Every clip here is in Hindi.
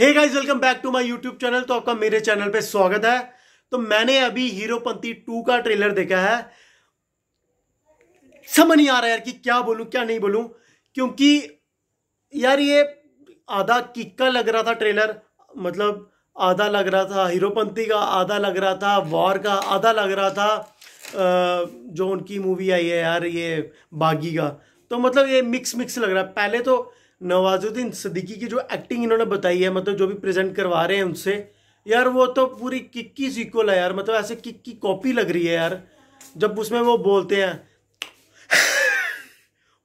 hey guys welcome back to my YouTube channel तो आपका मेरे चैनल पे स्वागत है तो मैंने अभी हीरोपंती टू का ट्रेलर देखा है समझ नहीं आ रहा यार कि क्या बोलूं क्या नहीं बोलूं क्योंकि यार ये आधा किक्का लग रहा था ट्रेलर मतलब आधा लग रहा था हीरोपंती का आधा लग रहा था वॉर का आधा लग रहा था जो उनकी मूवी आई है यार ये बागी का तो मतलब ये मिक्स मिक्स लग रहा है पहले तो नवाजुद्दीन सदीकी की जो एक्टिंग इन्होंने बताई है मतलब जो भी प्रेजेंट करवा रहे हैं उनसे यार वो तो पूरी किक्की सीक्वल है यार मतलब ऐसे किक्की कॉपी लग रही है यार जब उसमें वो बोलते हैं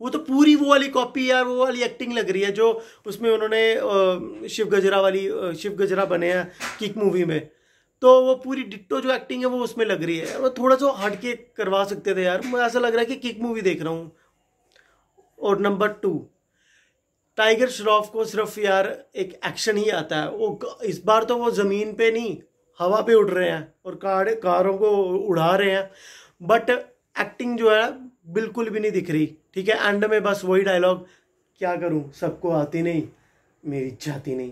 वो तो पूरी वो वाली कॉपी यार वो वाली एक्टिंग लग रही है जो उसमें उन्होंने शिव गजरा वाली शिव गजरा बने हैं किक मूवी में तो वो पूरी डिट्टो जो एक्टिंग है वो उसमें लग रही है वो थोड़ा सा हट के करवा सकते थे यार मुझे ऐसा लग रहा है कि किक मूवी देख रहा हूँ और नंबर टू टाइगर श्रॉफ को सिर्फ यार एक एक्शन ही आता है वो इस बार तो वो ज़मीन पे नहीं हवा पे उड़ रहे हैं और कार कारों को उड़ा रहे हैं बट एक्टिंग जो है बिल्कुल भी नहीं दिख रही ठीक है एंड में बस वही डायलॉग क्या करूँ सबको आती नहीं मेरी जाती नहीं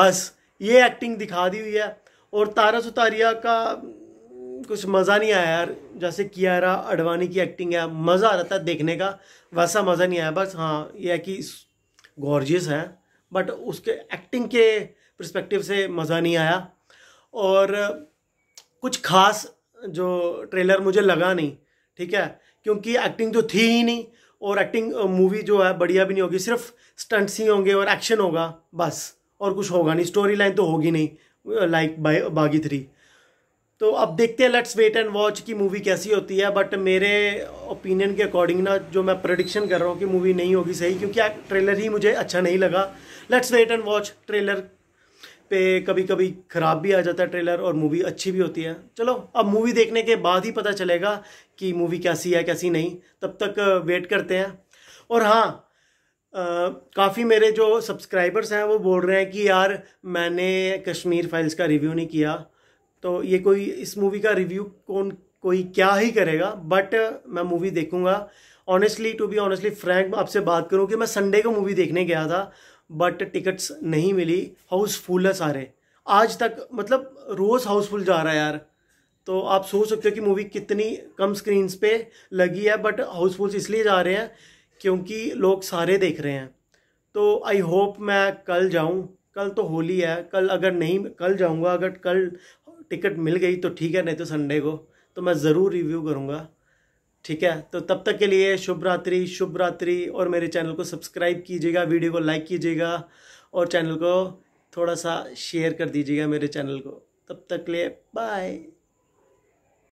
बस ये एक्टिंग दिखा दी हुई है और तारा सुतारिया का हम्म, कुछ मज़ा नहीं आया यार जैसे कियारा अडवाणी की एक्टिंग है मज़ा आ रहा था देखने का वैसा मज़ा नहीं आया बस हाँ यह है कि गॉर्जियस है बट उसके एक्टिंग के प्रस्पेक्टिव से मज़ा नहीं आया और कुछ खास जो ट्रेलर मुझे लगा नहीं ठीक है क्योंकि एक्टिंग तो थी ही नहीं और एक्टिंग मूवी जो है बढ़िया भी नहीं होगी सिर्फ स्टंट्स ही होंगे और एक्शन होगा बस और कुछ होगा नहीं स्टोरी लाइन तो होगी नहीं लाइक बागी थ्री तो अब देखते हैं लेट्स वेट एंड वॉच की मूवी कैसी होती है बट मेरे ओपिनियन के अकॉर्डिंग ना जो मैं प्रडिक्शन कर रहा हूँ कि मूवी नहीं होगी सही क्योंकि ट्रेलर ही मुझे अच्छा नहीं लगा let's wait and watch trailer पे कभी कभी ख़राब भी आ जाता है ट्रेलर और मूवी अच्छी भी होती है चलो अब मूवी देखने के बाद ही पता चलेगा कि मूवी कैसी है कैसी नहीं तब तक वेट uh, करते हैं और हाँ uh, काफ़ी मेरे जो सब्सक्राइबर्स हैं वो बोल रहे हैं कि यार मैंने कश्मीर फाइल्स का रिव्यू नहीं किया तो ये कोई इस मूवी का रिव्यू कौन कोई क्या ही करेगा बट uh, मैं मूवी देखूंगा honestly to be honestly frank आपसे बात करूँ कि मैं संडे को मूवी देखने गया था बट टिकट्स नहीं मिली हाउसफुल है सारे आज तक मतलब रोज़ हाउसफुल जा रहा है यार तो आप सोच सकते हो कि मूवी कितनी कम स्क्रीन्स पे लगी है बट हाउसफुल इसलिए जा रहे हैं क्योंकि लोग सारे देख रहे हैं तो आई होप मैं कल जाऊँ कल तो होली है कल अगर नहीं कल जाऊंगा अगर कल टिकट मिल गई तो ठीक है नहीं तो संडे को तो मैं ज़रूर रिव्यू करूँगा ठीक है तो तब तक के लिए शुभ रात्रि शुभ रात्रि और मेरे चैनल को सब्सक्राइब कीजिएगा वीडियो को लाइक कीजिएगा और चैनल को थोड़ा सा शेयर कर दीजिएगा मेरे चैनल को तब तक के लिए बाय